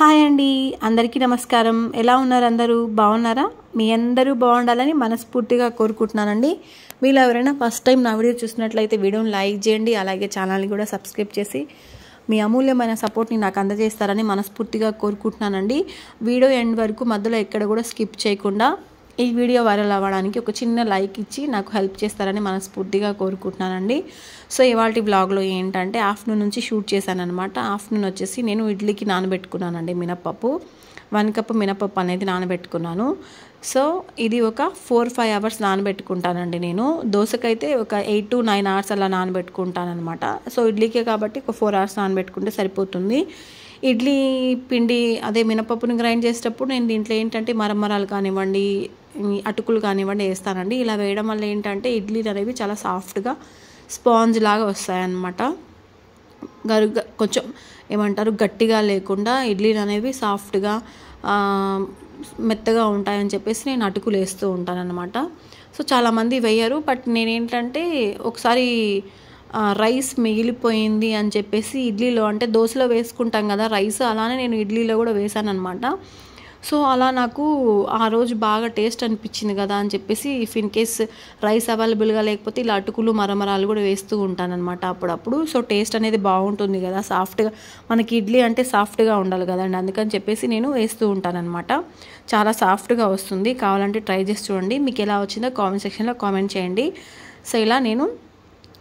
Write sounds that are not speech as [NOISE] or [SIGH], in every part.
hi అండి అందరికీ నమస్కారం ఎలా ఉన్నారు అందరూ బాగున్నారా మీ అందరూ బాగుండాలని మనస్ఫూర్తిగా కోరుకుంటున్నానండి మీరు ఎవరైనా ఫస్ట్ టైం నా వీడియో చూసినట్లయితే వీడియోని లైక్ చేయండి అలాగే ఛానల్ని కూడా సబ్స్క్రైబ్ చేసి మీ అమూల్యమైన సపోర్ట్ని నాకు అందజేస్తారని మనస్ఫూర్తిగా కోరుకుంటున్నానండి వీడియో ఎండ్ వరకు మధ్యలో ఎక్కడ కూడా స్కిప్ చేయకుండా ఈ వీడియో వైరల్ అవ్వడానికి ఒక చిన్న లైక్ ఇచ్చి నాకు హెల్ప్ చేస్తారని మనస్ఫూర్తిగా కోరుకుంటున్నానండి సో ఇవాళ బ్లాగ్లో ఏంటంటే ఆఫ్టర్నూన్ నుంచి షూట్ చేశానమాట ఆఫ్టర్నూన్ వచ్చేసి నేను ఇడ్లీకి నానబెట్టుకున్నానండి మినప్పప్పు వన్ కప్ మినపప్పు అనేది నానబెట్టుకున్నాను సో ఇది ఒక ఫోర్ ఫైవ్ అవర్స్ నానబెట్టుకుంటానండి నేను దోశకైతే ఒక ఎయిట్ టు నైన్ అవర్స్ అలా నానబెట్టుకుంటానమాట సో ఇడ్లీకే కాబట్టి ఒక ఫోర్ అవర్స్ నానబెట్టుకుంటే సరిపోతుంది ఇడ్లీ పిండి అదే మినపప్పుని గ్రైండ్ చేసేటప్పుడు నేను దీంట్లో ఏంటంటే మరమ్మరాలు కానివ్వండి అటుకులు కానివ్వండి వేస్తానండి ఇలా వేయడం వల్ల ఏంటంటే ఇడ్లీలు అనేవి చాలా సాఫ్ట్గా స్పాంజ్ లాగా వస్తాయన్నమాట గరు కొంచెం ఏమంటారు గట్టిగా లేకుండా ఇడ్లీలు అనేవి సాఫ్ట్గా మెత్తగా ఉంటాయని చెప్పేసి నేను అటుకులు వేస్తూ ఉంటానన్నమాట సో చాలామంది వేయరు బట్ నేనేంటంటే ఒకసారి రైస్ మిగిలిపోయింది అని చెప్పేసి ఇడ్లీలో అంటే దోశలో వేసుకుంటాం కదా రైస్ అలానే నేను ఇడ్లీలో కూడా వేసాను అనమాట సో అలా నాకు ఆ రోజు బాగా టేస్ట్ అనిపించింది కదా అని చెప్పేసి ఇఫ్ ఇన్ కేస్ రైస్ అవైలబుల్గా లేకపోతే ఇలా అటుకులు మరమరాలు కూడా వేస్తూ ఉంటానన్నమాట అప్పుడప్పుడు సో టేస్ట్ అనేది బాగుంటుంది కదా సాఫ్ట్గా మనకి ఇడ్లీ అంటే సాఫ్ట్గా ఉండాలి కదండి అందుకని చెప్పేసి నేను వేస్తూ ఉంటానన్నమాట చాలా సాఫ్ట్గా వస్తుంది కావాలంటే ట్రై చేసి చూడండి మీకు ఎలా వచ్చిందో కామెంట్ సెక్షన్లో కామెంట్ చేయండి సో ఇలా నేను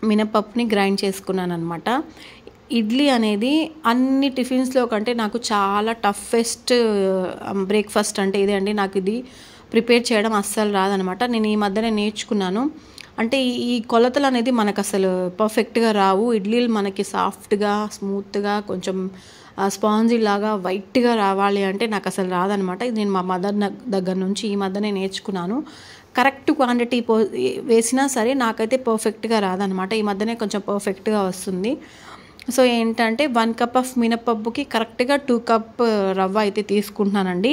మినపప్పుని గ్రైండ్ చేసుకున్నాను అనమాట ఇడ్లీ అనేది అన్ని టిఫిన్స్లో కంటే నాకు చాలా టఫెస్ట్ బ్రేక్ఫాస్ట్ um, అంటే ఇదే అండి నాకు ఇది ప్రిపేర్ చేయడం అస్సలు రాదనమాట నేను ఈ మధ్యనే నేర్చుకున్నాను అంటే ఈ కొలతలు అనేది మనకు అసలు పర్ఫెక్ట్గా రావు ఇడ్లీలు మనకి సాఫ్ట్గా స్మూత్గా కొంచెం స్పాంజీ లాగా వైట్గా రావాలి అంటే నాకు అసలు రాదనమాట ఇది నేను మా మదర్ దగ్గర నుంచి ఈ మధ్యనే నేర్చుకున్నాను కరెక్ట్ క్వాంటిటీ పో వేసినా సరే నాకైతే పర్ఫెక్ట్గా రాదనమాట ఈ మధ్యనే కొంచెం పర్ఫెక్ట్గా వస్తుంది సో ఏంటంటే వన్ కప్ ఆఫ్ మినపప్పుకి కరెక్ట్గా టూ కప్ రవ్వ అయితే తీసుకుంటున్నానండి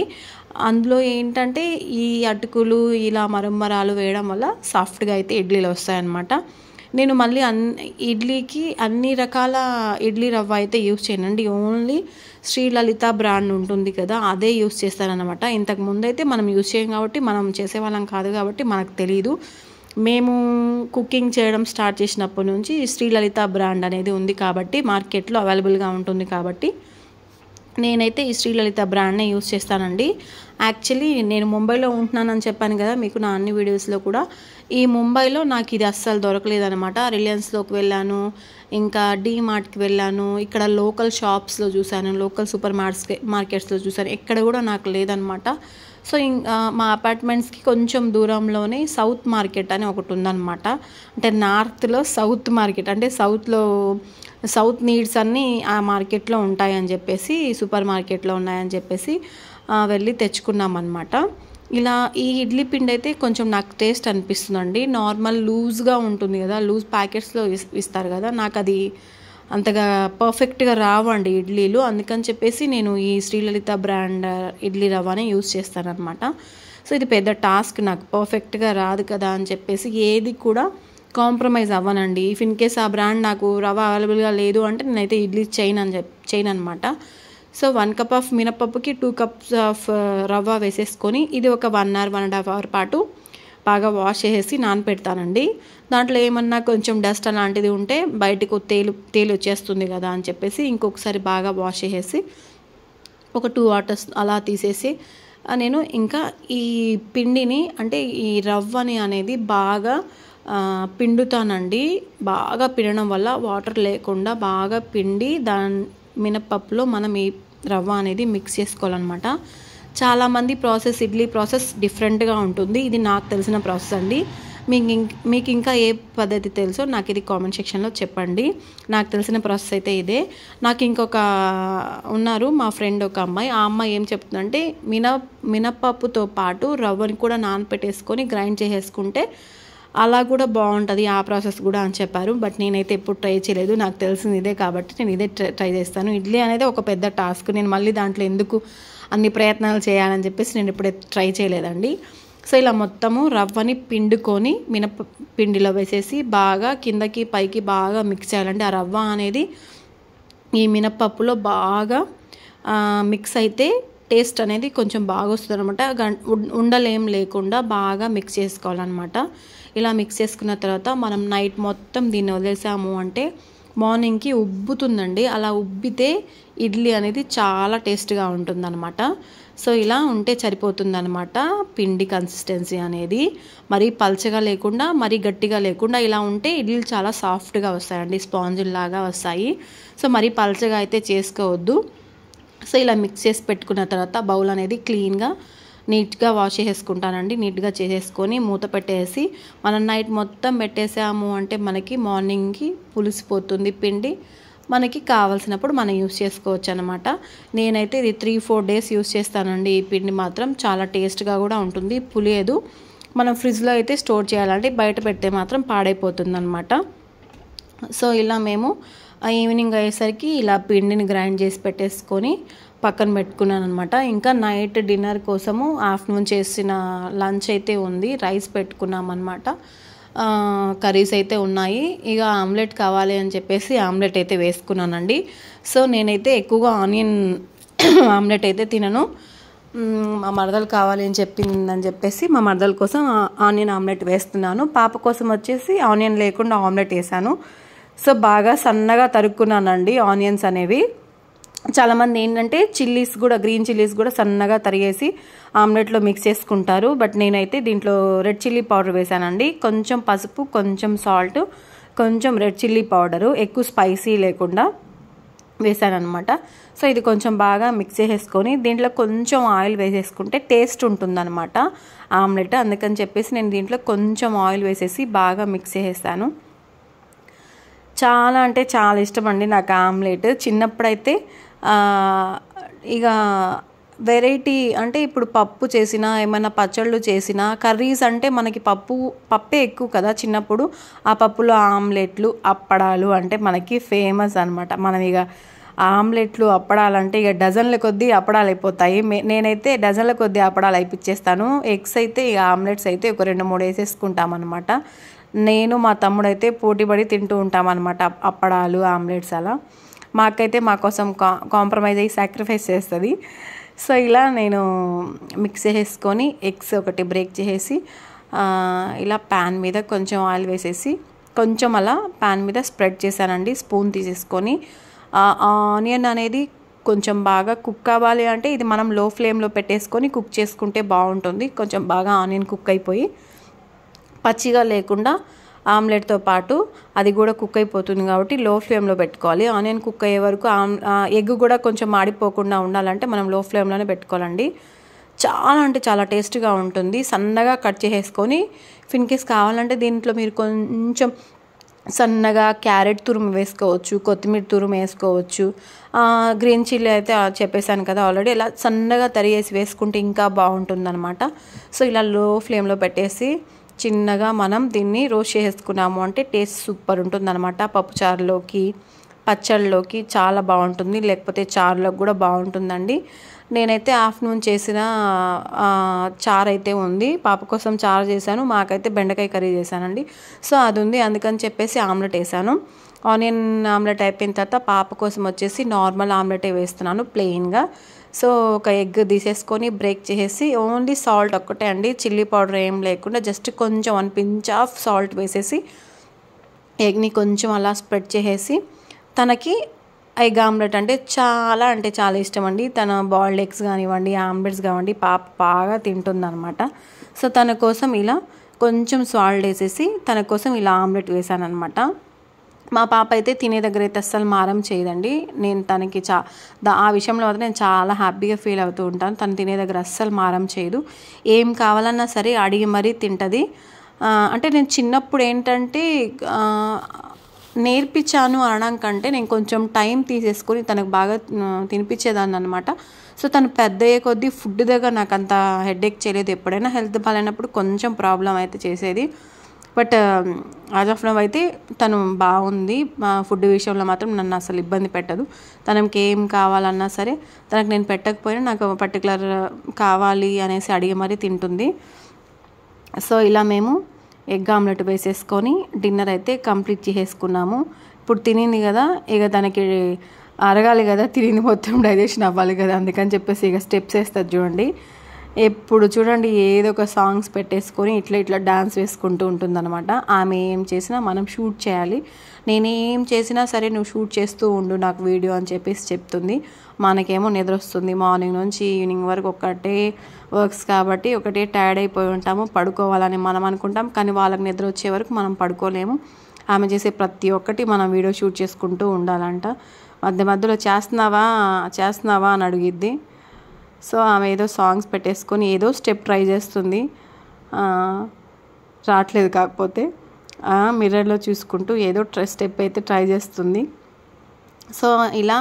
అందులో ఏంటంటే ఈ అటుకులు ఇలా మరమ్మరాలు వేయడం వల్ల సాఫ్ట్గా అయితే ఇడ్లీలు వస్తాయన్నమాట నేను మళ్ళీ అన్ ఇడ్లీకి అన్ని రకాల ఇడ్లీ రవ్వ అయితే యూజ్ చేయనండి ఓన్లీ శ్రీ లలిత బ్రాండ్ ఉంటుంది కదా అదే యూజ్ చేస్తానన్నమాట ఇంతకు ముందైతే మనం యూజ్ చేయం కాబట్టి మనం చేసేవాళ్ళం కాదు కాబట్టి మనకు తెలియదు మేము కుకింగ్ చేయడం స్టార్ట్ చేసినప్పటి నుంచి శ్రీలలిత బ్రాండ్ అనేది ఉంది కాబట్టి మార్కెట్లో అవైలబుల్గా ఉంటుంది కాబట్టి నేనైతే ఈ శ్రీలలిత బ్రాండ్నే యూస్ చేస్తానండి యాక్చువల్లీ నేను ముంబైలో ఉంటున్నానని చెప్పాను కదా మీకు నా అన్ని వీడియోస్లో కూడా ఈ ముంబైలో నాకు ఇది అస్సలు దొరకలేదనమాట రిలయన్స్లోకి వెళ్ళాను ఇంకా డీమార్ట్కి వెళ్ళాను ఇక్కడ లోకల్ షాప్స్లో చూశాను లోకల్ సూపర్ మార్కెట్స్లో చూశాను ఎక్కడ కూడా నాకు లేదనమాట సో మా అపార్ట్మెంట్స్కి కొంచెం దూరంలోనే సౌత్ మార్కెట్ అని ఒకటి ఉందన్నమాట అంటే నార్త్లో సౌత్ మార్కెట్ అంటే సౌత్లో సౌత్ నీడ్స్ అన్నీ ఆ మార్కెట్లో ఉంటాయని చెప్పేసి సూపర్ మార్కెట్లో ఉన్నాయని చెప్పేసి వెళ్ళి తెచ్చుకున్నాం అనమాట ఇలా ఈ ఇడ్లీ పిండి అయితే కొంచెం నాకు టేస్ట్ అనిపిస్తుందండి నార్మల్ లూజ్గా ఉంటుంది కదా లూజ్ ప్యాకెట్స్లో ఇస్తారు కదా నాకు అది అంతగా పర్ఫెక్ట్గా రావండి ఇడ్లీలు అందుకని చెప్పేసి నేను ఈ శ్రీలలిత బ్రాండ్ ఇడ్లీ రవ్వనే యూస్ చేస్తానన్నమాట సో ఇది పెద్ద టాస్క్ నాకు పర్ఫెక్ట్గా రాదు కదా అని చెప్పేసి ఏది కూడా కాంప్రమైజ్ అవ్వనండి ఇఫ్ ఇన్ కేస్ ఆ బ్రాండ్ నాకు రవ్వ అవైలబుల్గా లేదు అంటే నేనైతే ఇడ్లీ చేయను అని చెప్ చేయను అనమాట సో వన్ కప్ ఆఫ్ మినపప్పుకి టూ కప్స్ ఆఫ్ రవ్వ వేసేసుకొని ఇది ఒక one hour one and half hour పాటు బాగా వాష్ చేసేసి నానపెడతానండి దాంట్లో ఏమన్నా కొంచెం డస్ట్ అలాంటిది ఉంటే బయటకు తేలు తేలు వచ్చేస్తుంది కదా అని చెప్పేసి ఇంకొకసారి బాగా వాష్ చేసేసి ఒక టూ వాటర్స్ అలా తీసేసి నేను ఇంకా ఈ పిండిని అంటే ఈ రవ్వని అనేది బాగా పిండుతానండి బాగా పిండడం వల్ల వాటర్ లేకుండా బాగా పిండి దాని మినపప్పులో మనం ఈ రవ్వ అనేది మిక్స్ చేసుకోవాలన్నమాట చాలామంది ప్రాసెస్ ఇడ్లీ ప్రాసెస్ డిఫరెంట్గా ఉంటుంది ఇది నాకు తెలిసిన ప్రాసెస్ అండి మీకు మీకు ఇంకా ఏ పద్ధతి తెలుసో నాకు ఇది కామెంట్ సెక్షన్లో చెప్పండి నాకు తెలిసిన ప్రాసెస్ అయితే ఇదే నాకు ఇంకొక ఉన్నారు మా ఫ్రెండ్ ఒక అమ్మాయి ఆ అమ్మాయి ఏం చెప్తుందంటే మిన మినపప్పుతో పాటు రవ్వని కూడా నానపెట్టేసుకొని గ్రైండ్ చేసేసుకుంటే అలా కూడా బాగుంటుంది ఆ ప్రాసెస్ కూడా అని చెప్పారు బట్ నేనైతే ఎప్పుడు ట్రై చేయలేదు నాకు తెలిసింది ఇదే కాబట్టి నేను ఇదే ట్రై చేస్తాను ఇడ్లీ అనేది ఒక పెద్ద టాస్క్ నేను మళ్ళీ దాంట్లో ఎందుకు అన్ని ప్రయత్నాలు చేయాలని చెప్పేసి నేను ఇప్పుడు ట్రై చేయలేదండి సో ఇలా మొత్తము రవ్వని పిండుకొని మినప పిండిలో వేసేసి బాగా కిందకి పైకి బాగా మిక్స్ చేయాలండి ఆ రవ్వ అనేది ఈ మినప్పప్పులో బాగా మిక్స్ అయితే టేస్ట్ అనేది కొంచెం బాగా వస్తుంది అనమాట ఉండలేం లేకుండా బాగా మిక్స్ చేసుకోవాలన్నమాట ఇలా మిక్స్ చేసుకున్న తర్వాత మనం నైట్ మొత్తం దీన్ని వదిలేసాము అంటే మార్నింగ్కి ఉబ్బుతుందండి అలా ఉబ్బితే ఇడ్లీ అనేది చాలా టేస్ట్గా అనమాట సో ఇలా ఉంటే సరిపోతుందనమాట పిండి కన్సిస్టెన్సీ అనేది మరీ పల్చగా లేకుండా మరీ గట్టిగా లేకుండా ఇలా ఉంటే ఇడ్లీలు చాలా సాఫ్ట్గా వస్తాయండి స్పాంజుల్లాగా వస్తాయి సో మరీ పల్చగా అయితే చేసుకోవద్దు సో ఇలా మిక్స్ చేసి పెట్టుకున్న తర్వాత బౌల్ అనేది క్లీన్గా నీట్గా వాష్ చేసుకుంటానండి నీట్గా చేసేసుకొని మూత పెట్టేసి మనం నైట్ మొత్తం పెట్టేసాము అంటే మనకి మార్నింగ్కి పులిసిపోతుంది పిండి మనకి కావాల్సినప్పుడు మనం యూస్ చేసుకోవచ్చు అనమాట నేనైతే ఇది త్రీ ఫోర్ డేస్ యూస్ చేస్తానండి ఈ పిండి మాత్రం చాలా టేస్ట్గా కూడా ఉంటుంది పులియదు మనం ఫ్రిడ్జ్లో అయితే స్టోర్ చేయాలంటే బయట పెడితే మాత్రం పాడైపోతుంది అనమాట సో ఇలా మేము ఈవినింగ్ అయ్యేసరికి ఇలా పిండిని గ్రైండ్ చేసి పెట్టేసుకొని పక్కన పెట్టుకున్నాను అనమాట ఇంకా నైట్ డిన్నర్ కోసము ఆఫ్టర్నూన్ చేసిన లంచ్ అయితే ఉంది రైస్ పెట్టుకున్నాం అనమాట కర్రీస్ అయితే ఉన్నాయి ఇక ఆమ్లెట్ కావాలి అని చెప్పేసి ఆమ్లెట్ అయితే వేసుకున్నానండి సో నేనైతే ఎక్కువగా ఆనియన్ [CLEARS THROAT] ఆమ్లెట్ అయితే తినను మా మరదలు కావాలి అని చెప్పిందని చెప్పేసి మా మరదల కోసం ఆనియన్ ఆమ్లెట్ వేస్తున్నాను పాప కోసం వచ్చేసి ఆనియన్ లేకుండా ఆమ్లెట్ వేసాను సో బాగా సన్నగా తరుక్కున్నానండి ఆనియన్స్ అనేవి చాలామంది ఏంటంటే చిల్లీస్ కూడా గ్రీన్ చిల్లీస్ కూడా సన్నగా తరిగేసి ఆమ్లెట్లో మిక్స్ చేసుకుంటారు బట్ నేనైతే దీంట్లో రెడ్ చిల్లీ పౌడర్ వేసానండి కొంచెం పసుపు కొంచెం సాల్ట్ కొంచెం రెడ్ చిల్లీ పౌడరు ఎక్కువ స్పైసీ లేకుండా వేసానమాట సో ఇది కొంచెం బాగా మిక్స్ చేసేసుకొని దీంట్లో కొంచెం ఆయిల్ వేసేసుకుంటే టేస్ట్ ఉంటుందన్నమాట ఆమ్లెట్ అందుకని చెప్పేసి నేను దీంట్లో కొంచెం ఆయిల్ వేసేసి బాగా మిక్స్ చేసేసాను చాలా అంటే చాలా ఇష్టం అండి నాకు ఆమ్లెట్ చిన్నప్పుడైతే ఇక వెరైటీ అంటే ఇప్పుడు పప్పు చేసినా ఏమైనా పచ్చళ్ళు చేసినా కర్రీస్ అంటే మనకి పప్పు పప్పే ఎక్కువ కదా చిన్నప్పుడు ఆ పప్పులో ఆమ్లెట్లు అప్పడాలు అంటే మనకి ఫేమస్ అనమాట మనం ఇక ఆమ్లెట్లు అప్పడాలంటే ఇక డజన్ల కొద్దీ అప్పడాలు అయిపోతాయి నేనైతే డజన్ల కొద్దీ అప్పడాలు అయిపించేస్తాను ఎగ్స్ అయితే ఇక ఆమ్లెట్స్ అయితే ఒక రెండు మూడు వేసేసుకుంటామన్నమాట నేను మా తమ్ముడు అయితే పోటీపడి తింటూ ఉంటామన్నమాట అప్పడాలు ఆమ్లెట్స్ అలా మా మా కోసం కా కాంప్రమైజ్ అయ్యి సాక్రిఫైస్ చేస్తుంది సో ఇలా నేను మిక్స్ చేసుకొని ఎగ్స్ ఒకటి బ్రేక్ చేసేసి ఇలా ప్యాన్ మీద కొంచెం ఆయిల్ వేసేసి కొంచెం అలా ప్యాన్ మీద స్ప్రెడ్ చేశానండి స్పూన్ తీసేసుకొని ఆనియన్ అనేది కొంచెం బాగా కుక్ అవ్వాలి అంటే ఇది మనం లో ఫ్లేమ్లో పెట్టేసుకొని కుక్ చేసుకుంటే బాగుంటుంది కొంచెం బాగా ఆనియన్ కుక్ అయిపోయి పచ్చిగా లేకుండా ఆమ్లెట్తో పాటు అది కూడా కుక్ అయిపోతుంది కాబట్టి లో ఫ్లేమ్లో పెట్టుకోవాలి ఆనియన్ కుక్ అయ్యే వరకు ఎగ్ కూడా కొంచెం మాడిపోకుండా ఉండాలంటే మనం లో ఫ్లేమ్లోనే పెట్టుకోవాలండి చాలా అంటే చాలా టేస్ట్గా ఉంటుంది సన్నగా కట్ చేసేసుకొని ఫిన్కిస్ కావాలంటే దీంట్లో మీరు కొంచెం సన్నగా క్యారెట్ తురుము వేసుకోవచ్చు కొత్తిమీర తురుము వేసుకోవచ్చు గ్రీన్ చిల్లీ అయితే చెప్పేశాను కదా ఆల్రెడీ ఇలా సన్నగా తరిగేసి వేసుకుంటే ఇంకా బాగుంటుందన్నమాట సో ఇలా లో ఫ్లేమ్లో పెట్టేసి చిన్నగా మనం దీన్ని రోస్ట్ చేసుకున్నాము అంటే టేస్ట్ సూపర్ పప్పు పప్పుచారులోకి పచ్చళ్ళలోకి చాలా బాగుంటుంది లేకపోతే చారులోకి కూడా బాగుంటుందండి నేనైతే ఆఫ్టర్నూన్ చేసిన చారు అయితే ఉంది పాప కోసం చారు చేశాను మాకైతే బెండకాయ కర్రీ చేశానండి సో అది ఉంది అందుకని చెప్పేసి ఆమ్లెట్ వేసాను ఆనియన్ ఆమ్లెట్ అయిపోయిన తర్వాత పాప కోసం వచ్చేసి నార్మల్ ఆమ్లెటే వేస్తున్నాను ప్లెయిన్గా సో ఒక ఎగ్ తీసేసుకొని బ్రేక్ చేసేసి ఓన్లీ సాల్ట్ ఒక్కటే అండి చిల్లీ పౌడర్ ఏం లేకుండా జస్ట్ కొంచెం వన్ పించ్ ఆఫ్ సాల్ట్ వేసేసి ఎగ్ని కొంచెం అలా స్ప్రెడ్ చేసేసి తనకి ఎగ్ ఆమ్లెట్ అంటే చాలా అంటే చాలా ఇష్టం అండి తన బాయిల్డ్ ఎగ్స్ కానివ్వండి ఆమ్లెట్స్ కావండి పాప బాగా తింటుంది అనమాట సో తన కోసం ఇలా కొంచెం సాల్ట్ వేసేసి తన కోసం ఇలా ఆమ్లెట్ వేసాను అనమాట మా పాప అయితే తినే దగ్గర అయితే అస్సలు మారం చేయదండి నేను తనకి చా ఆ విషయంలో అయితే నేను చాలా హ్యాపీగా ఫీల్ అవుతూ ఉంటాను తను తినే దగ్గర అస్సలు మారం చేయదు ఏం కావాలన్నా సరే అడిగి మరీ తింటుంది అంటే నేను చిన్నప్పుడు ఏంటంటే నేర్పించాను అనడం కంటే నేను కొంచెం టైం తీసేసుకొని తనకు బాగా తినిపించేదాన్ని అనమాట సో తను పెద్ద అయ్యే కొద్దీ ఫుడ్ దగ్గర నాకు అంత హెడేక్ చేయలేదు ఎప్పుడైనా హెల్త్ బాగాలేనప్పుడు కొంచెం ప్రాబ్లం అయితే చేసేది బట్ ఆజ్ ఆఫ్ నవ్ అయితే తను బాగుంది ఫుడ్ విషయంలో మాత్రం నన్ను అసలు ఇబ్బంది పెట్టదు తనకి ఏం కావాలన్నా సరే తనకు నేను పెట్టకపోయినా నాకు పర్టికులర్ కావాలి అనేసి అడిగి మరీ తింటుంది సో ఇలా మేము ఎగ్ ఆమ్లెట్ వేసేసుకొని డిన్నర్ అయితే కంప్లీట్ చేసేసుకున్నాము ఇప్పుడు తినింది కదా ఇక తనకి అరగాలి కదా తినింది మొత్తం డైజెషన్ అవ్వాలి కదా అందుకని చెప్పేసి ఇక స్టెప్స్ వేస్తుంది చూడండి ఎప్పుడు చూడండి ఏదో ఒక సాంగ్స్ పెట్టేసుకొని ఇట్లా ఇట్లా డ్యాన్స్ వేసుకుంటూ ఉంటుందన్నమాట ఆమె ఏం చేసినా మనం షూట్ చేయాలి నేనేం చేసినా సరే నువ్వు షూట్ చేస్తూ ఉండు నాకు వీడియో అని చెప్పేసి చెప్తుంది మనకేమో నిద్ర వస్తుంది మార్నింగ్ నుంచి ఈవినింగ్ వరకు ఒకటే వర్క్స్ కాబట్టి ఒకటే టైర్డ్ అయిపోయి ఉంటాము పడుకోవాలని మనం అనుకుంటాం కానీ వాళ్ళకి నిద్ర వచ్చే వరకు మనం పడుకోలేము ఆమె చేసే ప్రతి ఒక్కటి మనం వీడియో షూట్ చేసుకుంటూ ఉండాలంట మధ్య మధ్యలో చేస్తున్నావా చేస్తున్నావా అని అడిగిద్ది సో ఆమె ఏదో సాంగ్స్ పెట్టేసుకొని ఏదో స్టెప్ ట్రై చేస్తుంది రావట్లేదు కాకపోతే మిర్రర్లో చూసుకుంటూ ఏదో స్టెప్ అయితే ట్రై చేస్తుంది సో ఇలా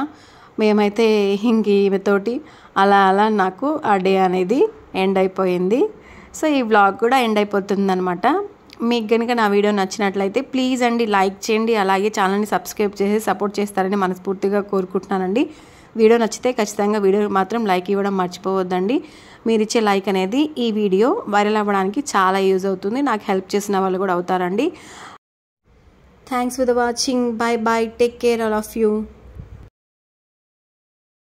మేమైతే ఇంక ఈమెతోటి అలా అలా నాకు ఆ డే అనేది ఎండ్ అయిపోయింది సో ఈ బ్లాగ్ కూడా ఎండ్ అయిపోతుంది అనమాట మీకు కనుక నా వీడియో నచ్చినట్లయితే ప్లీజ్ అండి లైక్ చేయండి అలాగే ఛానల్ని సబ్స్క్రైబ్ చేసి సపోర్ట్ చేస్తారని మనస్ఫూర్తిగా కోరుకుంటున్నానండి వీడియో నచ్చితే ఖచ్చితంగా వీడియో మాత్రం లైక్ ఇవ్వడం మర్చిపోవద్దండి మీరు ఇచ్చే లైక్ అనేది ఈ వీడియో వైరల్ అవ్వడానికి చాలా యూజ్ అవుతుంది నాకు హెల్ప్ చేసిన వాళ్ళు కూడా అవుతారండి thanks for the watching bye bye take care all of you